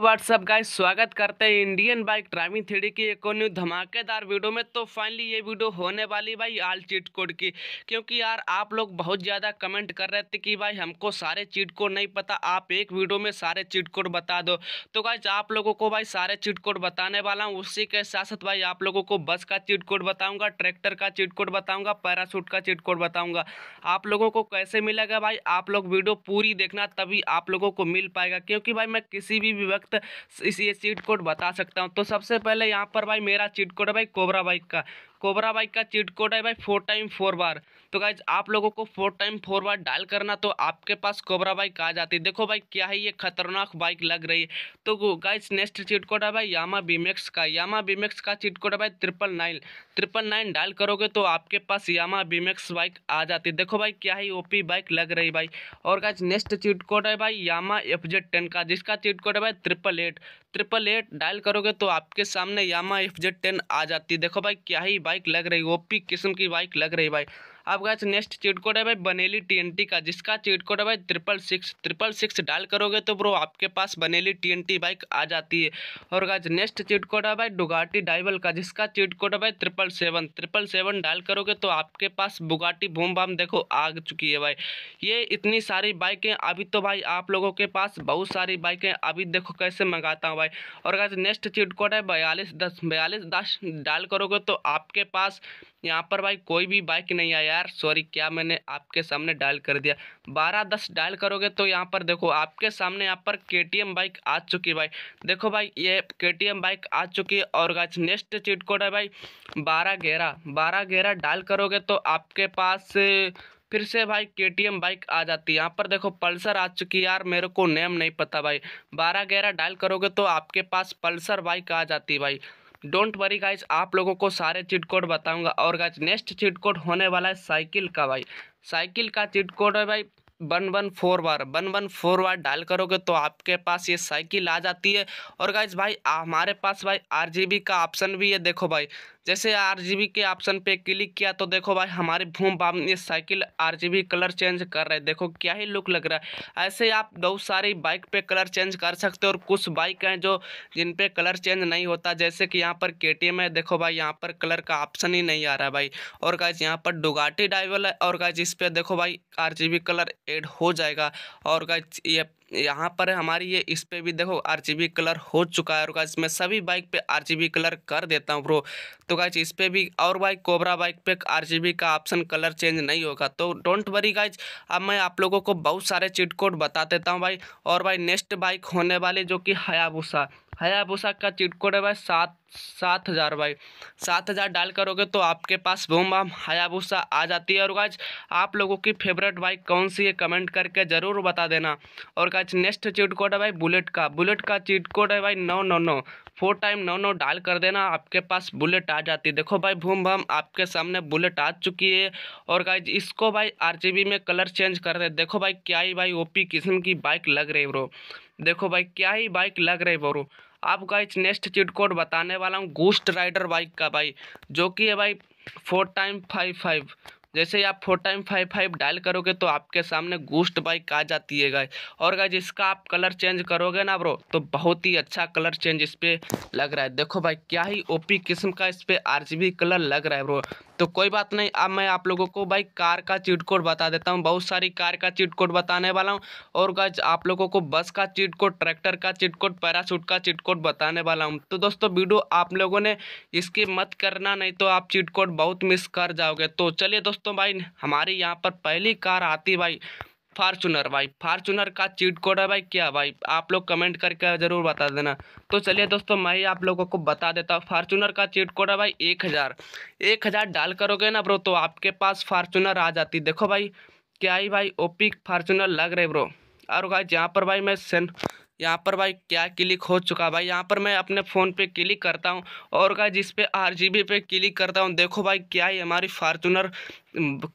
WhatsApp guys स्वागत करते हैं इंडियन बाइक ड्राइविंग थ्री की एक और न्यू धमाकेदार वीडियो में तो फाइनली ये वीडियो होने वाली भाई आल चीट कोड की क्योंकि यार आप लोग बहुत ज़्यादा कमेंट कर रहे थे कि भाई हमको सारे चीट कोड नहीं पता आप एक वीडियो में सारे चीट कोड बता दो तो गाइज आप लोगों को भाई सारे चीट कोड बताने वाला हूँ उसी के साथ साथ भाई आप लोगों को बस का चीट कोड बताऊँगा ट्रैक्टर का चीट कोड बताऊँगा पैरासूट का चीट कोड बताऊँगा आप लोगों को कैसे मिलेगा भाई आप लोग वीडियो पूरी देखना तभी आप लोगों को मिल पाएगा क्योंकि भाई मैं किसी भी विभक्त वक्त ये चीट कोड बता सकता हूँ तो सबसे पहले यहाँ पर भाई मेरा चीट कोड है भाई कोबरा बाइक का कोबरा बाइक का चीट कोड है भाई फोर टाइम फोर बार तो गाइज आप लोगों को फोर टाइम फोर बार डायल करना तो आपके पास कोबरा बाइक आ जाती है देखो भाई क्या है ये खतरनाक बाइक लग रही है तो गाइज नेक्स्ट चीट कोड है भाई यामा बीमेक्स का यामा बीमेक्स का चीट कोड है भाई triple nine triple nine dial करोगे तो आपके पास यामा बीमेक्स बाइक आ जाती है देखो भाई क्या ही ओपी बाइक लग रही भाई और गाइज नेक्स्ट चीट कोड है भाई यामा एफ टेन का जिसका चीट कोड है भाई triple eight triple eight dial करोगे तो आपके सामने यामा एफ जेड टेन आ जाती है देखो भाई क्या ही बाइक लग रही ओपी किस्म की बाइक लग रही भाई अब गैस नेक्स्ट चीट कोड है भाई बनेली टीएनटी का जिसका चीट कोड है भाई triple six triple six dial करोगे तो ब्रो आपके पास बनेली टीएनटी बाइक आ जाती है और गैस नेक्स्ट चीट कोड है भाई डुगाटी डाइवल का जिसका चीट कोड है भाई triple seven triple seven dial करोगे तो आपके पास बुगाटी भूम बाम देखो आ चुकी है भाई ये इतनी सारी बाइकें अभी तो भाई आप लोगों के पास बहुत सारी बाइकें अभी देखो कैसे मंगाता हूँ भाई और गैस नेक्स्ट चीट कोड है बयालीस दस बयालीस दस डायल करोगे तो आपके पास यहाँ पर भाई कोई भी बाइक नहीं आया यार सॉरी क्या मैंने आपके सामने डायल कर दिया बारह दस डायल करोगे तो यहाँ पर देखो आपके सामने यहाँ पर के बाइक आ चुकी है भाई देखो भाई ये के बाइक आ चुकी है और गाइज नेक्स्ट चीट कोड है भाई बारह ग्यारह बारह ग्यारह डायल करोगे तो आपके पास फिर से भाई के बाइक आ जाती है यहाँ पर देखो पल्सर आ चुकी है यार मेरे को नेम नहीं पता भाई बारह ग्यारह डायल करोगे तो आपके पास पल्सर बाइक आ जाती है भाई डोंट वरी गाइज आप लोगों को सारे चिट कोड बताऊंगा और गाइज नेक्स्ट चिट कोड होने वाला है साइकिल का भाई साइकिल का चिट कोड है भाई वन वन फोर बार वन वन फोर बार डायल करोगे तो आपके पास ये साइकिल आ जाती है और गाइज भाई हमारे पास भाई आर का ऑप्शन भी है देखो भाई जैसे आरजीबी के ऑप्शन पे क्लिक किया तो देखो भाई हमारे भूम बाम ये साइकिल आरजीबी कलर चेंज कर रहे देखो क्या ही लुक लग रहा है ऐसे आप बहुत सारी बाइक पे कलर चेंज कर सकते हो और कुछ बाइक हैं जो जिन पे कलर चेंज नहीं होता जैसे कि यहाँ पर के है देखो भाई यहाँ पर कलर का ऑप्शन ही नहीं आ रहा भाई और गाइज यहाँ पर डुगाटी डाइवल है और गाइज इस पर देखो भाई आर कलर एड हो जाएगा और गाइज ये यहाँ पर हमारी ये इस पर भी देखो आर कलर हो चुका है और गाइज मैं सभी बाइक पे आर कलर कर देता हूँ ब्रो तो गाइज इस पर भी और बाइक कोबरा बाइक पे आर का ऑप्शन कलर चेंज नहीं होगा तो डोंट वरी गाइज अब मैं आप लोगों को बहुत सारे चिट कोड बता देता हूँ भाई और भाई नेक्स्ट बाइक होने वाली जो कि हयाबूसा हयाबूसा का चिट कोड है भाई सात सात हज़ार भाई सात हज़ार डाल करोगे तो आपके पास बूम बाम हयाबूसा आ जाती है और गाज आप लोगों की फेवरेट बाइक कौन सी है कमेंट करके ज़रूर बता देना और गाज नेक्स्ट चीट कोड है भाई बुलेट का बुलेट का चीट कोड है भाई नौ नौ नौ फोर टाइम नौ नौ डाल कर देना आपके पास बुलेट आ जाती है देखो भाई भूम भम आपके सामने बुलेट आ चुकी है और गाइज इसको भाई आरजीबी में कलर चेंज कर दे देखो भाई क्या ही भाई ओपी किस्म की बाइक लग रही है ब्रो देखो भाई क्या ही बाइक लग रही ब्रो आप गाइस नेक्स्ट चिट कोड बताने वाला हूँ गोस्ट राइडर बाइक का भाई जो कि है भाई फोर टाइम फाइव फाइव जैसे ही आप four time five five dial करोगे तो आपके सामने गूस्ट बाइक आ जाती है गाय और गाय जिसका आप कलर चेंज करोगे ना ब्रो तो बहुत ही अच्छा कलर चेंज इस पर लग रहा है देखो भाई क्या ही ओपी किस्म का इस पर आरजीबी कलर लग रहा है ब्रो तो कोई बात नहीं अब मैं आप लोगों को भाई कार का चीट कोड बता देता हूँ बहुत सारी कार का चीट कोड बताने वाला हूँ और गाज आप लोगों को बस का चीट कोड ट्रैक्टर का चीट कोड पैराशूट का चीट कोड बताने वाला हूँ तो दोस्तों वीडियो आप लोगों ने इसकी मत करना नहीं तो आप चीट कोड बहुत मिस कर जाओगे तो चलिए दोस्तों दोस्तों भाई हमारे यहाँ पर पहली कार आती भाई फार्चूनर भाई फार्चूनर का चीट कोड है भाई क्या भाई आप लोग कमेंट करके ज़रूर बता देना तो चलिए दोस्तों मैं आप लोगों को बता देता हूँ फार्चूनर का चीट कोड है भाई एक हज़ार एक हज़ार डाल करोगे ना ब्रो तो आपके पास फार्चूनर आ जाती देखो भाई क्या ही भाई ओपी फार्चूनर लग रहे ब्रो और भाई यहाँ पर भाई मैं सेन यहाँ पर भाई क्या क्लिक हो चुका भाई यहाँ पर मैं अपने फ़ोन पे क्लिक करता हूँ और का जिस पे आर जी बी पे क्लिक करता हूँ देखो भाई क्या ही हमारी फार्चुनर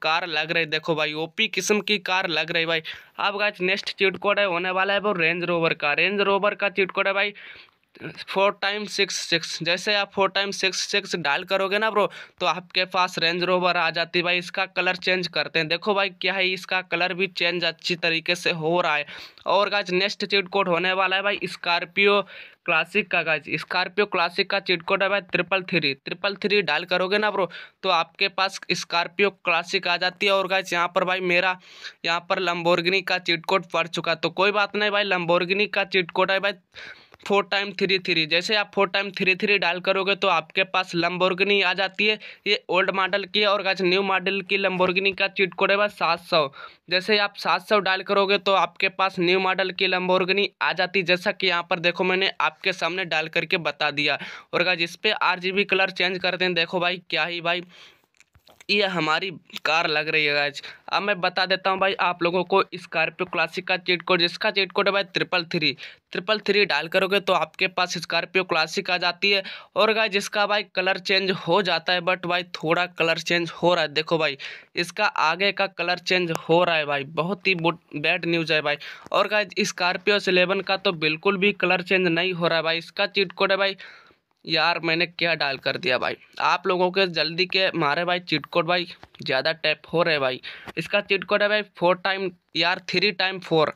कार लग रही देखो भाई ओपी किस्म की कार लग रही भाई अब गाइज नेक्स्ट चिटकोड है होने वाला है वो रेंज रोवर का रेंज रोवर का चिटकोड है भाई फोर टाइम सिक्स सिक्स जैसे आप four time six six dial करोगे ना ब्रो तो आपके पास रेंज रोवर आ जाती है भाई इसका कलर चेंज करते हैं देखो भाई क्या है इसका कलर भी चेंज अच्छी तरीके से हो रहा है और गाज नेक्स्ट चिट कोड होने वाला है भाई स्कॉर्पियो क्लासिक का गाज स्कॉर्पियो क्लासिक का चिट कोड है भाई triple three triple three dial करोगे ना ब्रो तो आपके पास स्कॉर्पियो क्लासिक आ जाती है और गाज यहाँ पर भाई मेरा यहाँ पर लम्बोर्गिनी का चिट कोड पड़ चुका तो कोई बात नहीं भाई लम्बोर्गिनी का चिट कोड है भाई फोर टाइम थ्री थ्री जैसे आप four time three three dial करोगे तो आपके पास लम्बोर्गनी आ जाती है ये ओल्ड मॉडल की है और आज न्यू मॉडल की लम्बोर्गनी का चिट कोड है सात सौ जैसे आप सात सौ डायल करोगे तो आपके पास न्यू मॉडल की लम्बोर्गनी आ जाती है जैसा कि यहाँ पर देखो मैंने आपके सामने डायल करके बता दिया और आज इस पर आर कलर चेंज करते हैं देखो भाई क्या ही भाई ये हमारी कार लग रही है गाइज अब मैं बता देता हूँ भाई आप लोगों को स्कॉर्पियो क्लासिक का चीट कोड जिसका चीट कोड है भाई triple three triple three dial करोगे तो आपके पास स्कॉर्पियो क्लासिक आ जाती है और गाइज इसका भाई कलर चेंज हो जाता है बट भाई थोड़ा कलर चेंज हो रहा है देखो भाई इसका आगे का कलर चेंज हो रहा है भाई बहुत ही बैड न्यूज़ है भाई और गाइज स्कॉर्पियो सिलेवन का तो बिल्कुल भी कलर चेंज नहीं हो रहा है भाई इसका चीट कोड है भाई यार मैंने क्या डाल कर दिया भाई आप लोगों के जल्दी के मारे भाई चिट कोड भाई ज़्यादा टैप हो रहे भाई इसका चिट कोड है भाई फोर टाइम यार three time four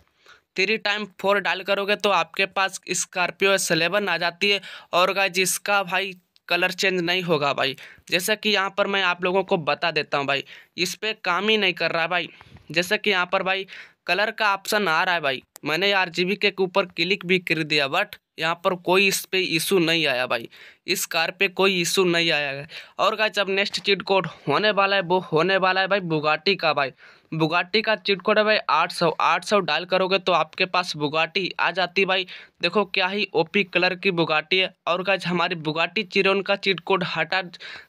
three time four dial करोगे तो आपके पास स्कॉर्पियो सलेबन आ जाती है और गाइज जिसका भाई कलर चेंज नहीं होगा भाई जैसा कि यहाँ पर मैं आप लोगों को बता देता हूँ भाई इस पर काम ही नहीं कर रहा भाई जैसा कि यहाँ पर भाई कलर का ऑप्शन आ रहा है भाई मैंने आर के ऊपर क्लिक भी कर दिया बट यहाँ पर कोई इस पर इशू नहीं आया भाई इस कार पे कोई इशू नहीं आया है और का जब नेक्स्ट चिट कोड होने वाला है वो होने वाला है भाई बुगाटी का भाई बुगाटी का चिट कोड है भाई आठ सौ आठ सौ डायल करोगे तो आपके पास बुगाटी आ जाती भाई देखो क्या ही ओपी कलर की बुगाटी है और का हमारी बुगाटी चिरोन का चिट कोड हटा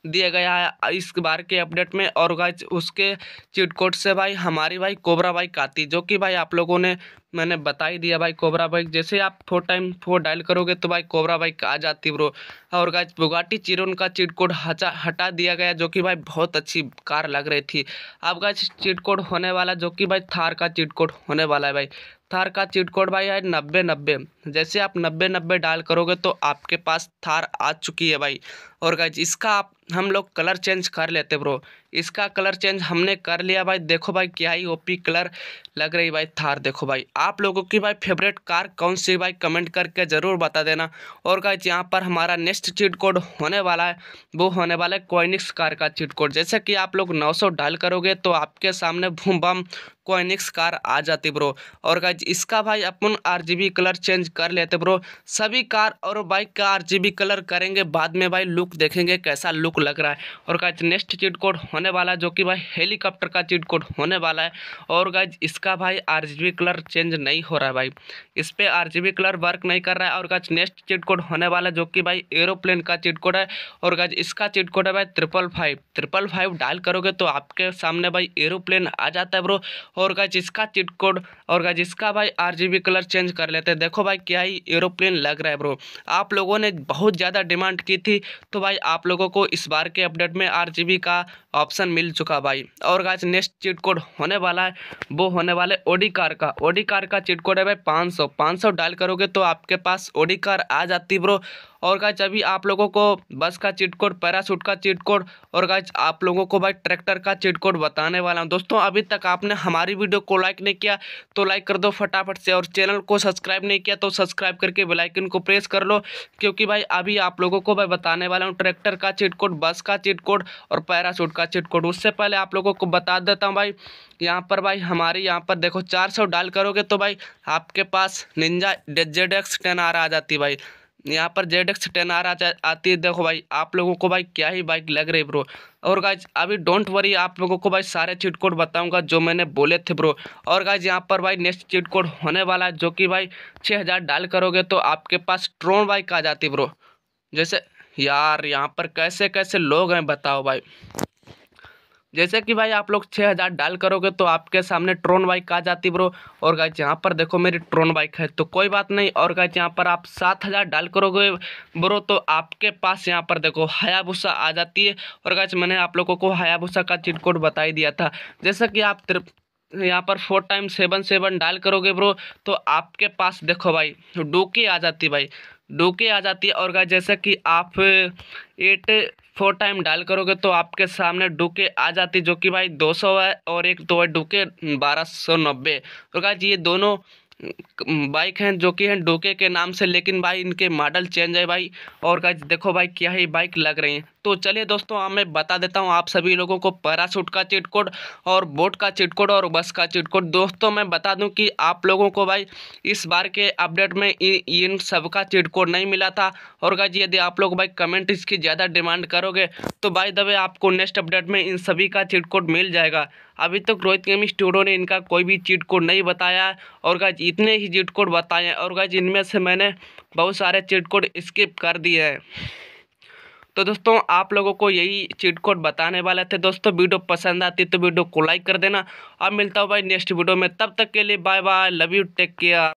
दिया गया है इस बार के अपडेट में और गाज उसके चिट कोड से भाई हमारी भाई कोबरा बाइक आती जो कि भाई आप लोगों ने मैंने बता ही दिया भाई कोबरा बाइक जैसे आप फोर टाइम फोर डायल करोगे तो भाई कोबरा बाइक आ जाती ब्रो और गाइज बुगाटी चिरोन का चिट कोड हटा हटा दिया गया जो कि भाई बहुत अच्छी कार लग रही थी अब गाइज चिट कोड होने वाला जो कि भाई थार का चिट कोड होने वाला है भाई थार का चिट कोड भाई है नब्बे नब्बे जैसे आप नब्बे नब्बे डायल करोगे तो आपके पास थार आ चुकी है भाई और गाइज इसका आप हम लोग कलर चेंज कर लेते ब्रो इसका कलर चेंज हमने कर लिया भाई देखो भाई क्या ही ओपी कलर लग रही भाई थार देखो भाई आप लोगों की भाई फेवरेट कार कौन सी भाई कमेंट करके ज़रूर बता देना और गाइज यहाँ पर हमारा नेक्स्ट चीट कोड होने वाला है वो होने वाला है कोइनिक्स कार का चीट कोड जैसे कि आप लोग 900 डायल करोगे तो आपके सामने भूम बम कोइनिक्स कार आ जाती ब्रो और गाइज इसका भाई अपन बी कलर चेंज कर लेते ब्रो सभी कार और बाइक का बी कलर करेंगे बाद में भाई लुक देखेंगे कैसा लुक लग रहा है और गाइज नेक्स्ट चीट कोड होने वाला है जो कि भाई हेलीकॉप्टर का चीट कोड होने वाला है और गाइज इसका भाई आर कलर चेंज नहीं हो रहा है भाई इस पर आर कलर वर्क नहीं कर रहा है और गाइज नेक्स्ट चीट कोड होने वाला है जो कि भाई एरोप्लेन का चीट कोड है और गाइज इसका चीट कोड है भाई triple five triple five dial करोगे तो आपके सामने भाई एरोप्लेन आ जाता है ब्रो और गाइज इसका चिट कोड और गाइज इसका भाई आर कलर चेंज कर लेते हैं देखो भाई क्या ही एरोप्लेन लग रहा है ब्रो आप लोगों ने बहुत ज़्यादा डिमांड की थी तो भाई आप लोगों को इस बार के अपडेट में आर का ऑप्शन मिल चुका भाई और गाइस नेक्स्ट चीट कोड होने वाला है वो होने वाले ओडी कार का ओडी कार का चीट कोड है भाई 500 सौ पाँच सौ डायल करोगे तो आपके पास ओडी कार आ जाती ब्रो और गाइज अभी आप लोगों को बस का चिट कोड पैरासूट का चिट कोड और गाइज आप लोगों को भाई ट्रैक्टर का चिट कोड बताने वाला हूँ दोस्तों अभी तक आपने हमारी वीडियो को लाइक नहीं किया तो लाइक कर दो फटाफट से और चैनल को सब्सक्राइब नहीं किया तो सब्सक्राइब करके बेलाइकन को प्रेस कर लो क्योंकि भाई अभी आप लोगों को भाई बताने वाला हूँ ट्रैक्टर का चिट कोड बस का चिट कोड और पैराशूट का चिट कोड उससे पहले आप लोगों को बता देता हूँ भाई यहाँ पर भाई हमारे यहाँ पर देखो सौ डाल करोगे तो भाई आपके पास ninja Z X ten R आ जाती भाई यहाँ पर जेड एक्स टेन आर आती है देखो भाई आप लोगों को भाई क्या ही बाइक लग रही ब्रो और गाइज अभी डोंट वरी आप लोगों को भाई सारे चीट कोड बताऊंगा जो मैंने बोले थे ब्रो और गाइज यहाँ पर भाई नेक्स्ट चीट कोड होने वाला है जो कि भाई छः हज़ार डाल करोगे तो आपके पास ट्रोन बाइक आ जाती ब्रो जैसे यार यहाँ पर कैसे कैसे लोग हैं बताओ भाई जैसे कि भाई आप लोग छः हज़ार डाल करोगे तो आपके सामने ट्रोन बाइक आ जाती ब्रो और गाइज यहाँ पर देखो मेरी ट्रोन बाइक है तो कोई बात नहीं और गाइज यहाँ पर आप सात हज़ार डाल करोगे ब्रो तो आपके पास यहाँ पर देखो हयाभूसा आ जाती है और गाइज मैंने आप लोगों को हयाभूसा का चिट कोड बता ही दिया था जैसा कि आप यहाँ पर फोर टाइम सेवन सेवन डाल करोगे ब्रो तो आपके पास देखो भाई डोकी आ जाती भाई डोके आ जाती है और गाइस जैसा कि आप एट फोर टाइम डायल करोगे तो आपके सामने डुके आ जाती जो कि भाई 200 है और एक दो है डुके बारह सौ नब्बे और गाइस ये दोनों बाइक हैं जो कि हैं डोके के नाम से लेकिन भाई इनके मॉडल चेंज है भाई और गाइज देखो भाई क्या ही बाइक लग रही हैं तो चलिए दोस्तों हाँ मैं बता देता हूँ आप सभी लोगों को पैराशूट का चिट कोड और बोट का चिट कोड और बस का चिट कोड दोस्तों मैं बता दूँ कि आप लोगों को भाई इस बार के अपडेट में इन सब का चिट कोड नहीं मिला था और गाइज यदि आप लोग भाई कमेंट इसकी ज़्यादा डिमांड करोगे तो भाई दबे आपको नेक्स्ट अपडेट में इन सभी का चिट कोड मिल जाएगा अभी तक रोहित केमिस्ट स्टूडियो ने इनका कोई भी चीट कोड नहीं बताया और गज इतने ही चीट कोड बताए हैं और गज इनमें से मैंने बहुत सारे चीट कोड स्किप कर दिए हैं तो दोस्तों आप लोगों को यही चीट कोड बताने वाले थे दोस्तों वीडियो पसंद आती तो वीडियो को लाइक कर देना अब मिलता हूँ भाई नेक्स्ट वीडियो में तब तक के लिए bye bye love you take care